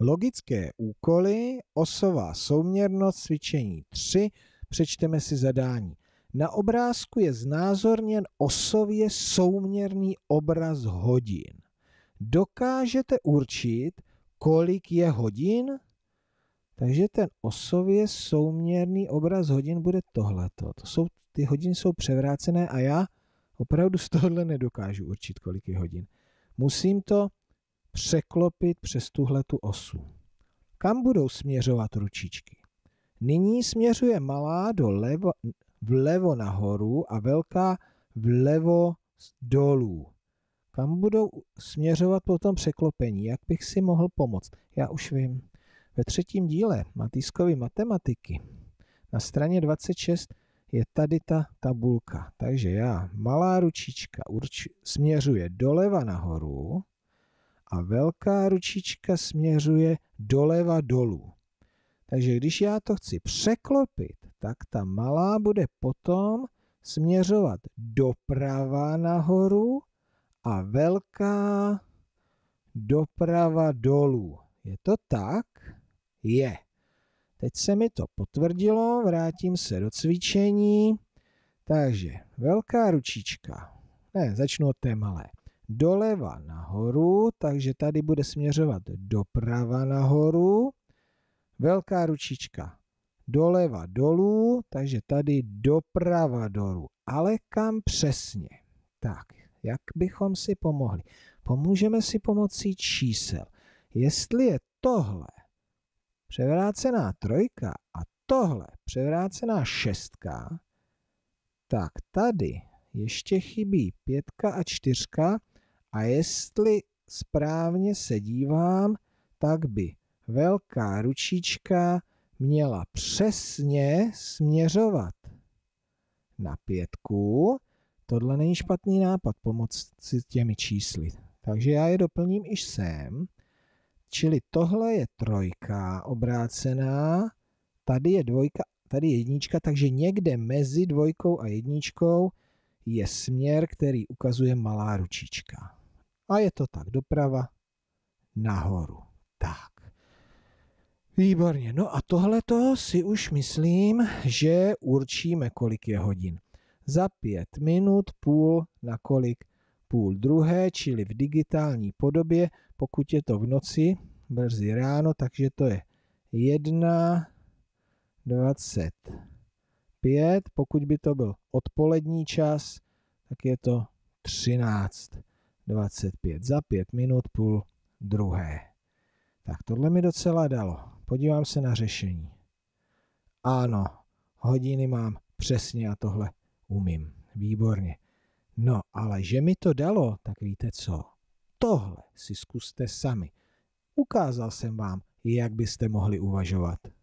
Logické úkoly, osová souměrnost, cvičení 3, přečteme si zadání. Na obrázku je znázorněn osově souměrný obraz hodin. Dokážete určit, kolik je hodin? Takže ten osově souměrný obraz hodin bude tohleto. To jsou, ty hodiny jsou převrácené a já opravdu z tohohle nedokážu určit, kolik je hodin. Musím to překlopit přes tuhle tu osu. Kam budou směřovat ručičky? Nyní směřuje malá levo, vlevo nahoru a velká vlevo dolů. Kam budou směřovat po tom překlopení? Jak bych si mohl pomoct? Já už vím. Ve třetím díle Matýskovy matematiky na straně 26 je tady ta tabulka. Takže já, malá ručička urč, směřuje doleva nahoru, a velká ručička směřuje doleva dolů. Takže když já to chci překlopit, tak ta malá bude potom směřovat doprava nahoru a velká doprava dolů. Je to tak? Je. Teď se mi to potvrdilo, vrátím se do cvičení. Takže velká ručička, ne, začnu od té malé, doleva na nahoru, takže tady bude směřovat doprava nahoru. Velká ručička doleva dolů, takže tady doprava dolů. Ale kam přesně? Tak, jak bychom si pomohli? Pomůžeme si pomocí čísel. Jestli je tohle převrácená trojka a tohle převrácená šestka, tak tady ještě chybí pětka a čtyřka, a jestli správně se dívám, tak by velká ručička měla přesně směřovat na pětku. Tohle není špatný nápad, pomoct si těmi čísly. Takže já je doplním iž sem. Čili tohle je trojka obrácená, tady je dvojka, tady je jednička, takže někde mezi dvojkou a jedničkou je směr, který ukazuje malá ručička. A je to tak, doprava nahoru. Tak. Výborně. No a tohleto si už myslím, že určíme, kolik je hodin. Za pět minut, půl, na kolik půl druhé, čili v digitální podobě, pokud je to v noci, brzy ráno, takže to je 1, 25, pokud by to byl odpolední čas, tak je to 13. 25 za 5 minut půl druhé. Tak tohle mi docela dalo. Podívám se na řešení. Ano, hodiny mám přesně a tohle umím. Výborně. No, ale že mi to dalo, tak víte co? Tohle si zkuste sami. Ukázal jsem vám, jak byste mohli uvažovat.